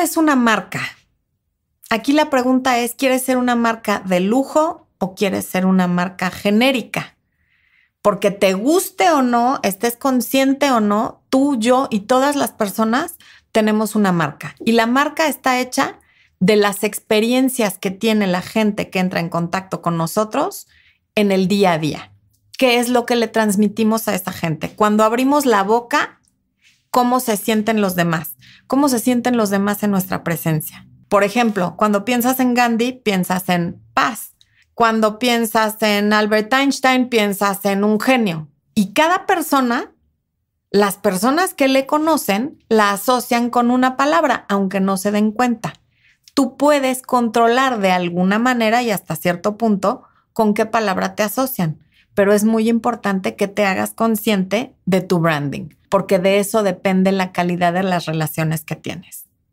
es una marca. Aquí la pregunta es, ¿quieres ser una marca de lujo o quieres ser una marca genérica? Porque te guste o no, estés consciente o no, tú, yo y todas las personas tenemos una marca. Y la marca está hecha de las experiencias que tiene la gente que entra en contacto con nosotros en el día a día. ¿Qué es lo que le transmitimos a esa gente? Cuando abrimos la boca, cómo se sienten los demás, cómo se sienten los demás en nuestra presencia. Por ejemplo, cuando piensas en Gandhi, piensas en paz. Cuando piensas en Albert Einstein, piensas en un genio. Y cada persona, las personas que le conocen, la asocian con una palabra, aunque no se den cuenta. Tú puedes controlar de alguna manera y hasta cierto punto con qué palabra te asocian, pero es muy importante que te hagas consciente de tu branding porque de eso depende la calidad de las relaciones que tienes.